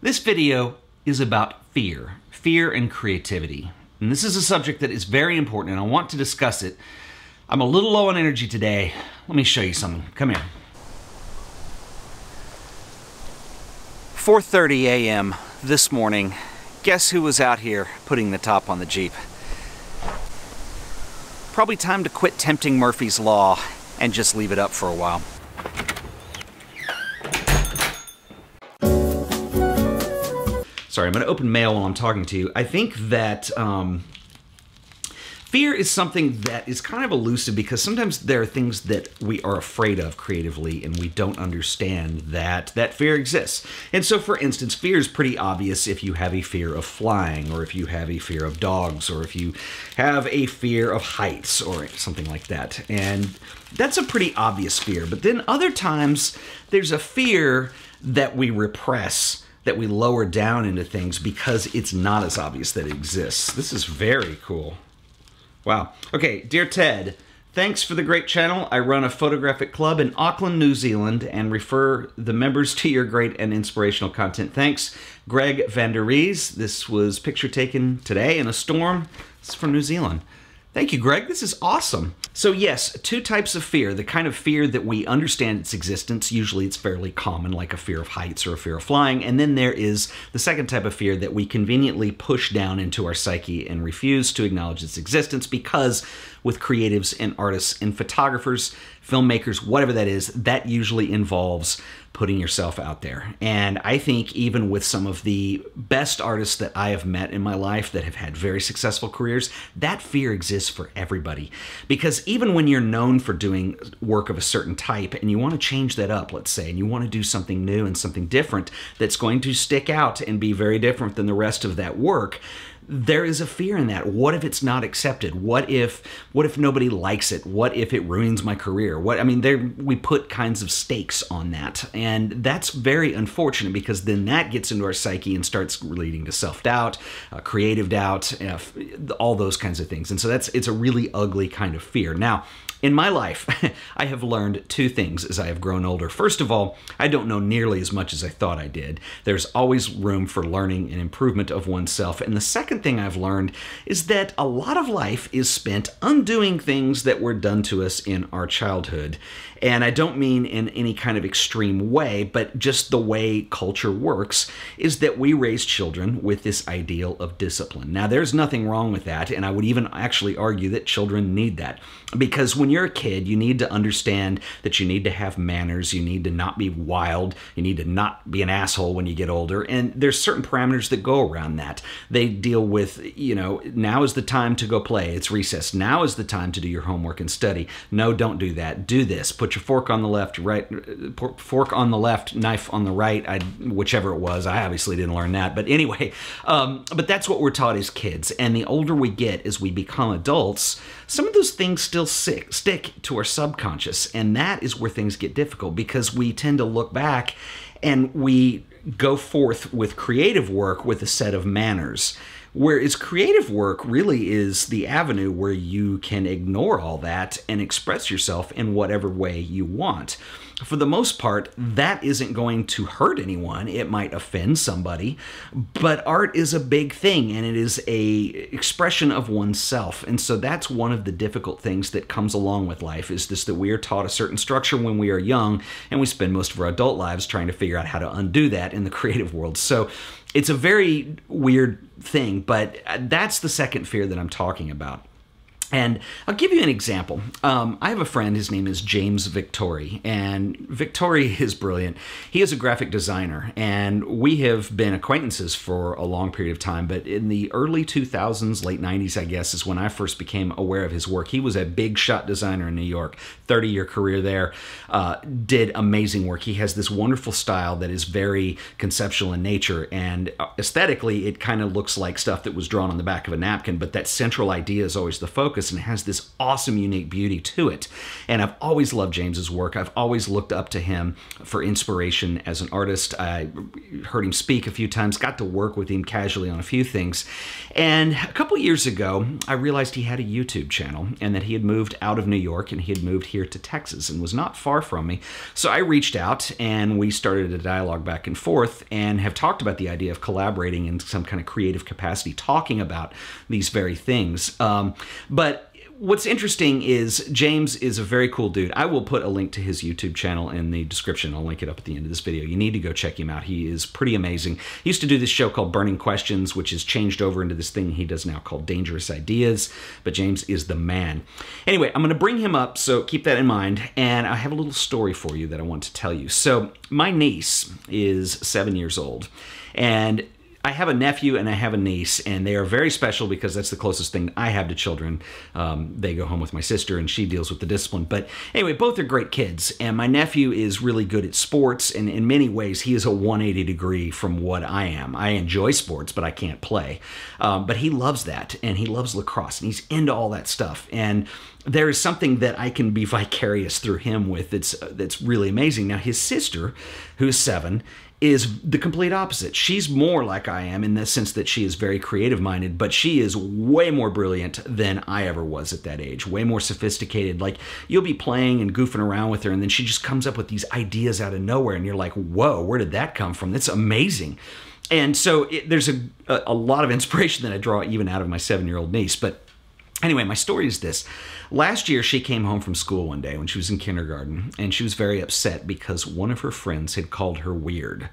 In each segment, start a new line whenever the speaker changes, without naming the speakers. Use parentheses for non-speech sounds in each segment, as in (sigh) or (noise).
This video is about fear, fear and creativity. And this is a subject that is very important and I want to discuss it. I'm a little low on energy today. Let me show you something. Come here. 4.30 a.m. this morning, guess who was out here putting the top on the Jeep? Probably time to quit tempting Murphy's Law and just leave it up for a while. sorry, I'm going to open mail while I'm talking to you. I think that um, fear is something that is kind of elusive because sometimes there are things that we are afraid of creatively and we don't understand that that fear exists. And so, for instance, fear is pretty obvious if you have a fear of flying or if you have a fear of dogs or if you have a fear of heights or something like that. And that's a pretty obvious fear. But then other times there's a fear that we repress that we lower down into things because it's not as obvious that it exists. This is very cool. Wow. Okay, dear Ted, Thanks for the great channel. I run a photographic club in Auckland, New Zealand, and refer the members to your great and inspirational content. Thanks, Greg Vanderees. This was picture taken today in a storm. It's from New Zealand. Thank you, Greg. This is awesome. So, yes, two types of fear the kind of fear that we understand its existence. Usually it's fairly common, like a fear of heights or a fear of flying. And then there is the second type of fear that we conveniently push down into our psyche and refuse to acknowledge its existence because with creatives and artists and photographers, filmmakers, whatever that is, that usually involves putting yourself out there. And I think even with some of the best artists that I have met in my life that have had very successful careers, that fear exists for everybody. Because even when you're known for doing work of a certain type and you want to change that up, let's say, and you want to do something new and something different that's going to stick out and be very different than the rest of that work, there is a fear in that. What if it's not accepted? What if what if nobody likes it? What if it ruins my career? What I mean, there we put kinds of stakes on that. And that's very unfortunate because then that gets into our psyche and starts leading to self-doubt, uh, creative doubt, uh, all those kinds of things. And so that's it's a really ugly kind of fear. Now, in my life, (laughs) I have learned two things as I have grown older. First of all, I don't know nearly as much as I thought I did. There's always room for learning and improvement of oneself. And the second second thing I've learned is that a lot of life is spent undoing things that were done to us in our childhood. And I don't mean in any kind of extreme way, but just the way culture works is that we raise children with this ideal of discipline. Now, there's nothing wrong with that, and I would even actually argue that children need that. Because when you're a kid, you need to understand that you need to have manners, you need to not be wild, you need to not be an asshole when you get older, and there's certain parameters that go around that. They deal with, you know, now is the time to go play. It's recess. Now is the time to do your homework and study. No, don't do that. Do this. Put your fork on the left, right, uh, fork on the left, knife on the right, I, whichever it was. I obviously didn't learn that. But anyway, um, but that's what we're taught as kids. And the older we get as we become adults, some of those things still sick, stick to our subconscious. And that is where things get difficult because we tend to look back and we go forth with creative work with a set of manners Whereas creative work really is the avenue where you can ignore all that and express yourself in whatever way you want. For the most part, that isn't going to hurt anyone. It might offend somebody, but art is a big thing and it is a expression of oneself. And so that's one of the difficult things that comes along with life is this that we are taught a certain structure when we are young and we spend most of our adult lives trying to figure out how to undo that in the (laughs) creative world. So it's a very weird thing, but that's the second fear that I'm talking about. And I'll give you an example. Um, I have a friend, his name is James Victori, and Victori (laughs) is brilliant. He is a graphic designer, and we have been acquaintances for a long period of time. But in the early 2000s, late 90s, I guess, is when I first became aware of his work. He was a big shot designer in New York, 30 year career there, uh, did amazing work. He has this wonderful style that is very conceptual in nature, and uh, aesthetically, it kind of looks like stuff that was drawn on the back of a napkin, but that central idea is always the focus focus and has this awesome, unique beauty to it. And I've always loved James's work. I've always looked up to him for inspiration as an artist. I heard him speak a few times, got to work with him casually on a few things. And a couple years ago, I realized he had a YouTube channel and that he had moved out of New York and he had moved here to Texas and was not far from me. So I reached out and we started a dialogue back and forth and have talked about the idea of collaborating in some kind of creative capacity, talking about these very things. Um, but what's interesting is James is a very cool dude. I will put a link to his YouTube channel in the description. I'll link it up at the end of this video. You need to go check him out. He is pretty amazing. He used to do this show called Burning Questions, which has changed over into this thing he does now called Dangerous Ideas, but James is the man. Anyway, I'm going to bring him up, so keep that in mind, and I have a little story for you that I want to tell you. So, my niece is 7 years old, and I have a nephew and I have a niece, and they are very special because that's the closest thing I have to children. Um, they go home with my sister, and she deals with the discipline. But anyway, both are great kids, and my nephew is really good at sports, and in many ways, he is a 180 degree from what I am. I enjoy sports, but I can't play. Um, but he loves that, and he loves lacrosse, and he's into all that stuff. And there is something that I can be (laughs) vicarious through him with that's that's really amazing. Now his sister, who's seven, is the complete opposite. She's more like I am in the sense that she is very creative minded, but she is way more brilliant than I ever was at that age, way more sophisticated. Like you'll be playing and goofing around with her, and then she just comes up with these ideas out of nowhere, and you're like, whoa, where did that come from? That's amazing. And so it, there's a, a lot of inspiration that I draw even out of my seven year old niece, but Anyway, my story is this. Last year, she came home from school one day when she was in kindergarten, and she was very upset because one of her friends had called her weird.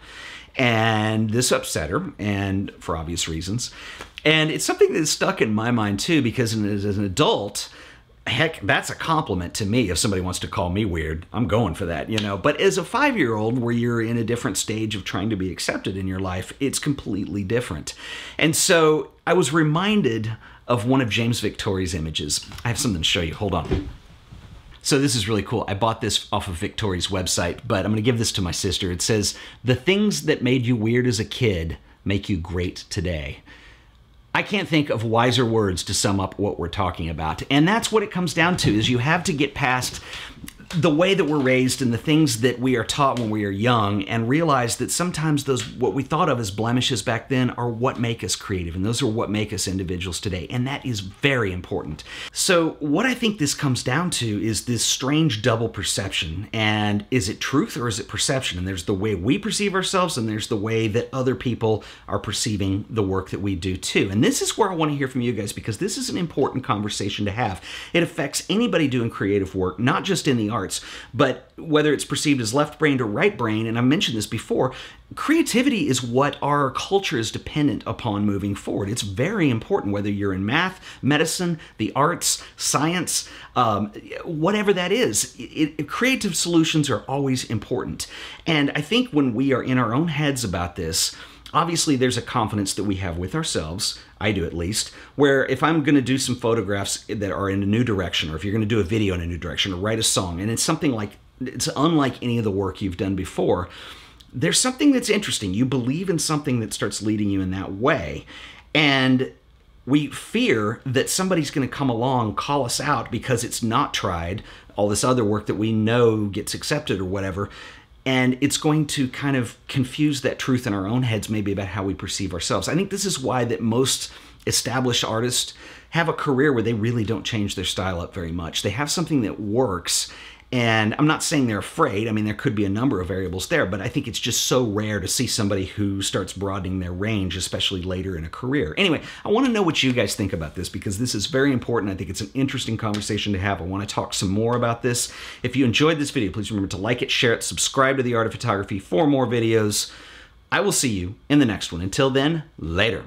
And this upset her, and for obvious reasons. And it's something that stuck in my mind too, because as an adult, heck, that's a compliment to me. If somebody wants to call me weird, I'm going for that, you know. But as a five year old, where you're in a different stage of trying to be accepted in your life, it's completely different. And so I was reminded of one of James Victoria's images. I have something to show you. Hold on. So this is really cool. I bought this off of Victoria's website, but I'm going to give this to my sister. It says, The things that made you weird as a kid make you great today. I can't think of wiser words to sum up what we're talking about. And that's what it comes down to is you have to get past the way that we're raised and the things that we are taught when we are young and realize that sometimes those what we thought of as blemishes back then are what make us creative and those are what make us individuals today and that is very important so what i think this comes down to is this strange double perception and is it truth or is it perception and there's the way we perceive ourselves and there's the way that other people are perceiving the work that we do too and this is where i want to hear from you guys because this is an important conversation to have it affects anybody doing creative work not just in the arts. But whether it's perceived as left brained or right brain, and I've mentioned this before, creativity is what our culture is dependent upon moving forward. It's very important, whether you're in math, medicine, the arts, science, um, whatever that is, it, it, creative solutions are always important. And I think when we are in our own heads about this, obviously there's a confidence that we have with ourselves, I do at least, where if I'm going to do some photographs that are in a new direction, or if you're going to do a video in a new direction, or write a song, and it's something like, it's unlike any of the work you've done before, there's something that's interesting. You believe in something that starts leading you in that way. And we fear that somebody's going to come along, call us out because it's not tried, all this other work that we know gets accepted or whatever. And it's going to kind of confuse that truth in our own heads, maybe about how we perceive ourselves. I think this is why that most established artists have a career where they really don't change their style up very much. They have something that works and I'm not saying they're afraid. I mean, there could be a number of variables there, but I think it's just so rare to see somebody who starts broadening their range, especially later in a career. Anyway, I want to know what you guys think about this because this is very important. I think it's an interesting conversation to have. I want to talk some more about this. If you enjoyed this video, please remember to like it, share it, subscribe to The Art of Photography for more videos. I will see you in the next one. Until then, later.